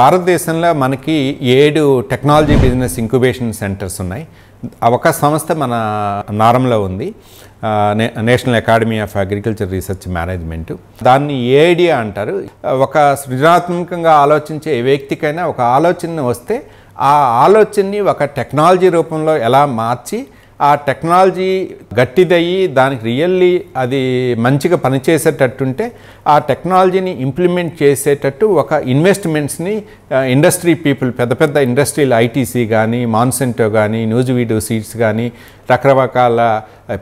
భారతదేశంలో మనకి ఏడు టెక్నాలజీ బిజినెస్ ఇంక్యుబేషన్ సెంటర్స్ ఉన్నాయి ఒక సంస్థ మన నారంలో ఉంది national academy of agriculture research management దాన్ని ఏడియా అంటారు ఒక సృజనాత్మకంగా ఆలోచించే వ్యక్తికైనా ఒక ఆలోచన వస్తే ఆ ఆలోచనని ఒక టెక్నాలజీ రూపంలో ఎలా మార్చి ఆ టెక్నాలజీ గట్టిదయ్యి దానికి రియల్లీ అది మంచిగా పనిచేసేటట్టుంటే ఆ టెక్నాలజీని ఇంప్లిమెంట్ చేసేటట్టు ఒక ఇన్వెస్ట్మెంట్స్ని ఇండస్ట్రీ పీపుల్ పెద్ద పెద్ద ఇండస్ట్రీలు ఐటీసీ కానీ మాన్సెంటో కానీ న్యూజ్ వీడియో సీట్స్ కానీ రకరకాల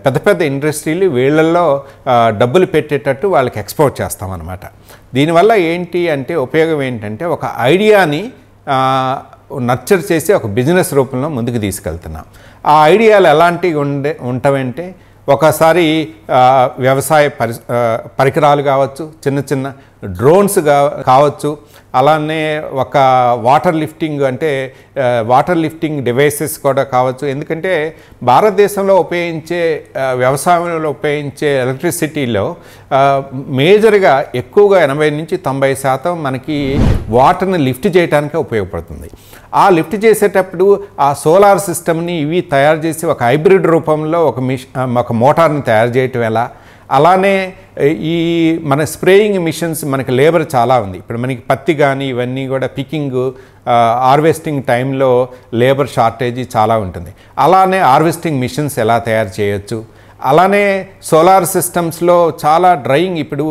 పెద్ద పెద్ద ఇండస్ట్రీలు వీళ్ళల్లో డబ్బులు పెట్టేటట్టు వాళ్ళకి ఎక్స్పోర్ట్ చేస్తామన్నమాట దీనివల్ల ఏంటి అంటే ఉపయోగం ఏంటంటే ఒక ఐడియాని నర్చర్ చేసి ఒక బిజినెస్ రూపంలో ముందుకు తీసుకెళ్తున్నాం ఆ ఐడియాలు ఎలాంటివి ఉండే ఉంటావంటే ఒకసారి వ్యవసాయ పరి పరికరాలు కావచ్చు చిన్న చిన్న డ్రోన్స్ కావచ్చు అలానే ఒక వాటర్ లిఫ్టింగ్ అంటే వాటర్ లిఫ్టింగ్ డివైసెస్ కూడా కావచ్చు ఎందుకంటే భారతదేశంలో ఉపయోగించే వ్యవసాయంలో ఉపయోగించే ఎలక్ట్రిసిటీలో మేజర్గా ఎక్కువగా ఎనభై నుంచి తొంభై శాతం మనకి వాటర్ని లిఫ్ట్ చేయడానికే ఉపయోగపడుతుంది ఆ లిఫ్ట్ చేసేటప్పుడు ఆ సోలార్ సిస్టమ్ని ఇవి తయారు చేసి ఒక హైబ్రిడ్ రూపంలో ఒక మిషన్ ఒక మోటార్ని తయారు చేయటం ఎలా అలానే ఈ మన స్ప్రేయింగ్ మిషన్స్ మనకి లేబర్ చాలా ఉంది ఇప్పుడు మనకి పత్తి కానీ ఇవన్నీ కూడా పికింగ్ హార్వెస్టింగ్ టైంలో లేబర్ షార్టేజ్ చాలా ఉంటుంది అలానే హార్వెస్టింగ్ మిషన్స్ ఎలా తయారు చేయొచ్చు అలానే సోలార్ సిస్టమ్స్లో చాలా డ్రైయింగ్ ఇప్పుడు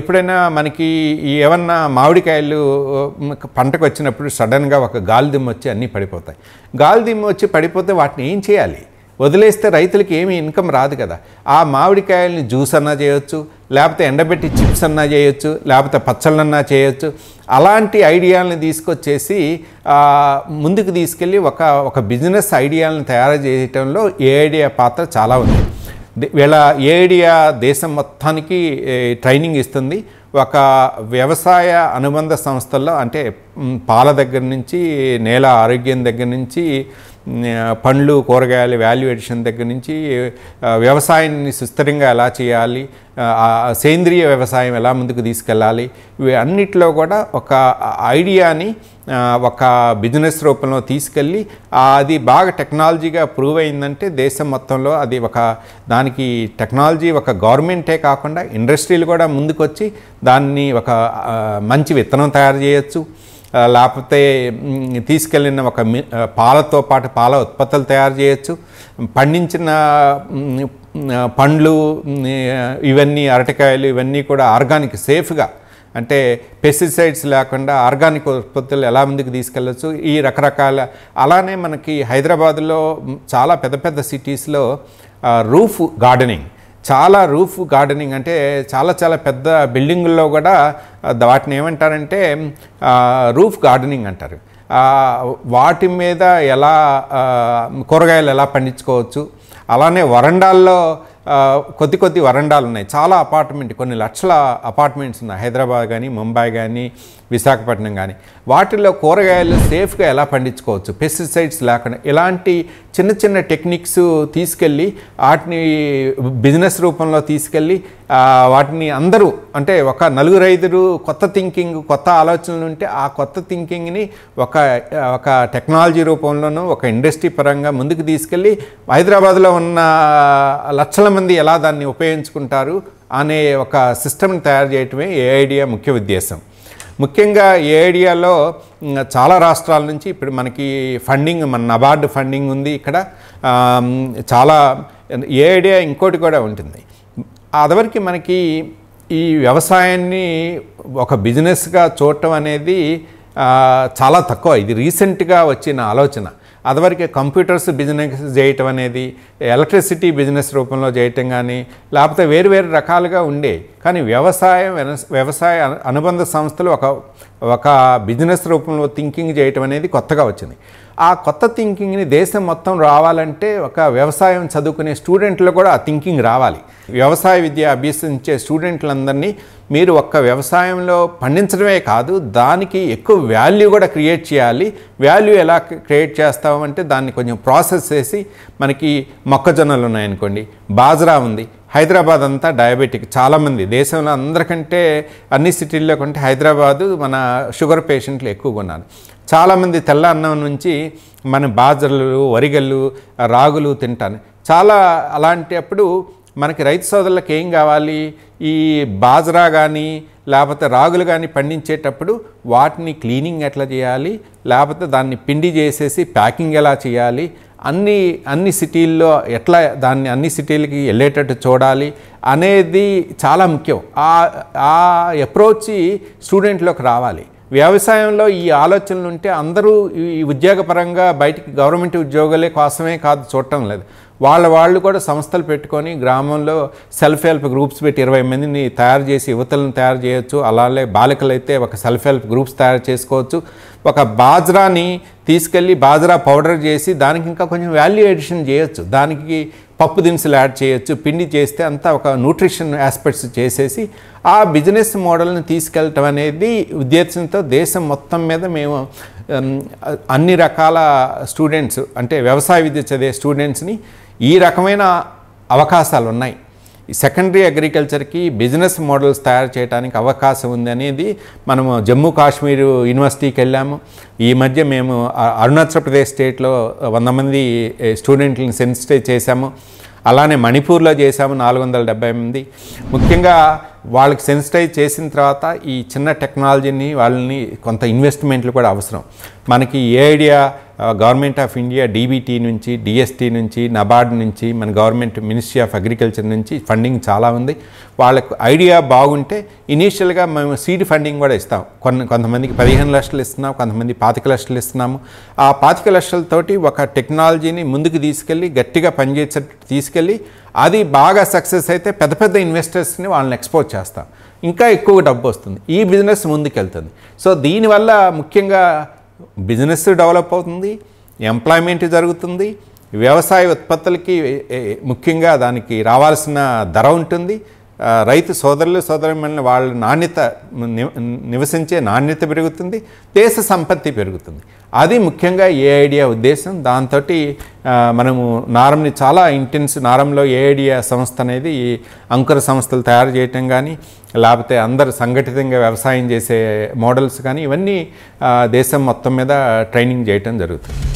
ఎప్పుడైనా మనకి ఏమన్నా మామిడికాయలు పంటకు వచ్చినప్పుడు సడన్గా ఒక గాలిదిమ్మ వచ్చి అన్నీ పడిపోతాయి గాలిదిమ్మ వచ్చి పడిపోతే వాటిని ఏం చేయాలి వదిలేస్తే రైతులకి ఏమీ ఇన్కమ్ రాదు కదా ఆ మామిడికాయల్ని జ్యూస్ అన్నా చేయొచ్చు లేకపోతే ఎండబెట్టి చిప్స్ అన్నా చేయొచ్చు లేకపోతే పచ్చళ్ళన్నా చేయొచ్చు అలాంటి ఐడియాలను తీసుకొచ్చేసి ముందుకు తీసుకెళ్ళి ఒక ఒక బిజినెస్ ఐడియాలను తయారు చేయటంలో ఏ ఐడియా పాత్ర చాలా ఉంది వీళ్ళ ఏడియా దేశం మొత్తానికి ట్రైనింగ్ ఇస్తుంది ఒక వ్యవసాయ అనుబంధ సంస్థల్లో అంటే పాల దగ్గర నుంచి నేల ఆరోగ్యం దగ్గర నుంచి పండ్లు కూరగాయలు వాల్యూ ఎడిషన్ దగ్గర నుంచి వ్యవసాయాన్ని సుస్థిరంగా ఎలా చేయాలి సేంద్రియ వ్యవసాయం ఎలా ముందుకు తీసుకెళ్ళాలి ఇవి అన్నిట్లో కూడా ఒక ఐడియాని ఒక బిజినెస్ రూపంలో తీసుకెళ్ళి అది బాగా టెక్నాలజీగా ప్రూవ్ అయిందంటే దేశం మొత్తంలో అది ఒక దానికి టెక్నాలజీ ఒక గవర్నమెంటే కాకుండా ఇండస్ట్రీలు కూడా ముందుకొచ్చి దాన్ని ఒక మంచి విత్తనం తయారు చేయొచ్చు లేకపోతే తీసుకెళ్ళిన ఒక పాలతో పాటు పాల ఉత్పత్తులు తయారు చేయొచ్చు పండించిన పండ్లు ఇవన్నీ అరటికాయలు ఇవన్నీ కూడా ఆర్గానిక్ సేఫ్గా అంటే పెస్టిసైడ్స్ లేకుండా ఆర్గానిక్ ఉత్పత్తులు ఎలా ముందుకు తీసుకెళ్ళచ్చు ఈ రకరకాల అలానే మనకి హైదరాబాద్లో చాలా పెద్ద పెద్ద సిటీస్లో రూఫ్ గార్డెనింగ్ చాలా రూఫ్ గార్డెనింగ్ అంటే చాలా చాలా పెద్ద బిల్డింగుల్లో కూడా వాటిని ఏమంటారంటే రూఫ్ గార్డెనింగ్ అంటారు వాటి మీద ఎలా కూరగాయలు ఎలా పండించుకోవచ్చు అలానే వరండాల్లో కొద్ది కొద్ది వరండాలు ఉన్నాయి చాలా అపార్ట్మెంట్ కొన్ని లక్షల అపార్ట్మెంట్స్ ఉన్నాయి హైదరాబాద్ కానీ ముంబై కానీ విశాఖపట్నం కానీ వాటిల్లో కూరగాయలు సేఫ్గా ఎలా పండించుకోవచ్చు పెస్టిసైడ్స్ లేకుండా ఇలాంటి చిన్న చిన్న టెక్నిక్స్ తీసుకెళ్ళి వాటిని బిజినెస్ రూపంలో తీసుకెళ్ళి వాటిని అందరూ అంటే ఒక నలుగురు ఐదురు కొత్త థింకింగ్ కొత్త ఆలోచనలు ఉంటే ఆ కొత్త థింకింగ్ని ఒక ఒక టెక్నాలజీ రూపంలోనూ ఒక ఇండస్ట్రీ పరంగా ముందుకు తీసుకెళ్ళి హైదరాబాద్లో ఉన్న లక్షల మంది ఎలా దాన్ని ఉపయోగించుకుంటారు అనే ఒక సిస్టమ్ని తయారు చేయటమే ఏఐడియా ముఖ్య ఉద్దేశం ముఖ్యంగా ఏ ఏరియాలో చాలా రాష్ట్రాల నుంచి ఇప్పుడు మనకి ఫండింగ్ మన నబార్డ్ ఫండింగ్ ఉంది ఇక్కడ చాలా ఏ ఏరియా ఇంకోటి కూడా ఉంటుంది అదివరకు మనకి ఈ వ్యవసాయాన్ని ఒక బిజినెస్గా చూడటం అనేది చాలా తక్కువ ఇది రీసెంట్గా వచ్చిన ఆలోచన అదివరకే కంప్యూటర్స్ బిజినెస్ చేయటం అనేది ఎలక్ట్రిసిటీ బిజినెస్ రూపంలో చేయటం కానీ లేకపోతే వేరు వేరు రకాలుగా ఉండే కానీ వ్యవసాయం వ్యవసాయ అనుబంధ సంస్థలు ఒక ఒక బిజినెస్ రూపంలో థింకింగ్ చేయటం అనేది కొత్తగా వచ్చింది ఆ కొత్త థింకింగ్ని దేశం మొత్తం రావాలంటే ఒక వ్యవసాయం చదువుకునే స్టూడెంట్లు కూడా ఆ థింకింగ్ రావాలి వ్యవసాయ విద్య అభ్యసించే స్టూడెంట్లందరినీ మీరు ఒక్క వ్యవసాయంలో పండించడమే కాదు దానికి ఎక్కువ వాల్యూ కూడా క్రియేట్ చేయాలి వాల్యూ ఎలా క్రియేట్ చేస్తామంటే దాన్ని కొంచెం ప్రాసెస్ చేసి మనకి మొక్కజొన్నలు ఉన్నాయనుకోండి బాజ్రా ఉంది హైదరాబాద్ అంతా డయాబెటిక్ చాలామంది దేశంలో అందరికంటే అన్ని సిటీల్లో కంటే హైదరాబాదు మన షుగర్ పేషెంట్లు ఎక్కువగా ఉన్నారు చాలామంది తెల్ల అన్నం నుంచి మన బాజర్లు వరిగళ్ళు రాగులు తింటాను చాలా అలాంటప్పుడు మనకి రైతు సోదరులకు ఏం కావాలి ఈ బాజరా కానీ లేకపోతే రాగులు కానీ పండించేటప్పుడు వాటిని క్లీనింగ్ ఎట్లా చేయాలి లేకపోతే దాన్ని పిండి చేసేసి ప్యాకింగ్ ఎలా చేయాలి అన్ని అన్ని సిటీల్లో ఎట్లా దాన్ని అన్ని సిటీలకి వెళ్ళేటట్టు చూడాలి అనేది చాలా ముఖ్యం ఆ అప్రోచ్ స్టూడెంట్లోకి రావాలి వ్యవసాయంలో ఈ ఆలోచనలు ఉంటే అందరూ ఈ ఉద్యోగపరంగా బయటికి గవర్నమెంట్ ఉద్యోగాలే కోసమే కాదు చూడటం లేదు వాళ్ళ వాళ్ళు కూడా సంస్థలు పెట్టుకొని గ్రామంలో సెల్ఫ్ హెల్ప్ గ్రూప్స్ పెట్టి ఇరవై మందిని తయారు చేసి యువతలను తయారు చేయొచ్చు అలాగే బాలికలైతే ఒక సెల్ఫ్ హెల్ప్ గ్రూప్స్ తయారు చేసుకోవచ్చు ఒక బాజ్రాని తీసుకెళ్ళి బాజ్రా పౌడర్ చేసి దానికి ఇంకా కొంచెం వాల్యూ ఎడిషన్ చేయొచ్చు దానికి పప్పు దినుసులు యాడ్ చేయొచ్చు పిండి చేస్తే అంతా ఒక న్యూట్రిషన్ ఆస్పెక్ట్స్ చేసేసి ఆ బిజినెస్ మోడల్ని తీసుకెళ్ళటం అనేది ఉద్దేశంతో దేశం మొత్తం మీద మేము అన్ని రకాల స్టూడెంట్స్ అంటే వ్యవసాయ విద్య చదివే స్టూడెంట్స్ని ఈ రకమైన అవకాశాలు ఉన్నాయి సెకండరీ అగ్రికల్చర్కి బిజినెస్ మోడల్స్ తయారు చేయడానికి అవకాశం ఉంది అనేది మనము జమ్మూ కాశ్మీర్ యూనివర్సిటీకి వెళ్ళాము ఈ మధ్య మేము అరుణాచల్ ప్రదేశ్ స్టేట్లో వంద మంది స్టూడెంట్లను సెన్సిటైజ్ చేశాము అలానే మణిపూర్లో చేశాము నాలుగు వందల డెబ్బై ఎనిమిది ముఖ్యంగా వాళ్ళకి సెన్సిటైజ్ చేసిన తర్వాత ఈ చిన్న టెక్నాలజీని వాళ్ళని కొంత ఇన్వెస్ట్మెంట్లు కూడా అవసరం మనకి ఏ ఐడియా గవర్నమెంట్ ఆఫ్ ఇండియా డీబీటీ నుంచి డిఎస్టీ నుంచి నబార్డ్ నుంచి మన గవర్నమెంట్ మినిస్ట్రీ ఆఫ్ అగ్రికల్చర్ నుంచి ఫండింగ్ చాలా ఉంది వాళ్ళకు ఐడియా బాగుంటే ఇనీషియల్గా మేము సీడ్ ఫండింగ్ కూడా ఇస్తాం కొన్ని కొంతమందికి పదిహేను లక్షలు ఇస్తున్నాం కొంతమంది పాతిక లక్షలు ఇస్తున్నాము ఆ పాతిక లక్షలతోటి ఒక టెక్నాలజీని ముందుకు తీసుకెళ్ళి గట్టిగా పనిచేసేటట్టు తీసుకెళ్ళి అది బాగా సక్సెస్ అయితే పెద్ద పెద్ద ఇన్వెస్టర్స్ని వాళ్ళని ఎక్స్పోజ్ చేస్తాం ఇంకా ఎక్కువ డబ్బు వస్తుంది ఈ బిజినెస్ ముందుకెళ్తుంది సో దీనివల్ల ముఖ్యంగా బిజినెస్ డెవలప్ అవుతుంది ఎంప్లాయ్మెంట్ జరుగుతుంది వ్యవసాయ ఉత్పత్తులకి ముఖ్యంగా దానికి రావాల్సిన ధర ఉంటుంది రైతు సోదరులు సోదరుమణులు వాళ్ళ నాణ్యత నివసించే నాణ్యత పెరుగుతుంది దేశ సంపత్తి పెరుగుతుంది అది ముఖ్యంగా ఏ ఐడియా ఉద్దేశం దాంతో మనము నారంని చాలా ఇంటెన్స్ నారంలో ఏ ఐడియా సంస్థ అనేది ఈ అంకుర సంస్థలు తయారు చేయటం కానీ లేకపోతే అందరు సంఘటితంగా వ్యవసాయం చేసే మోడల్స్ కానీ ఇవన్నీ దేశం మొత్తం మీద ట్రైనింగ్ చేయటం జరుగుతుంది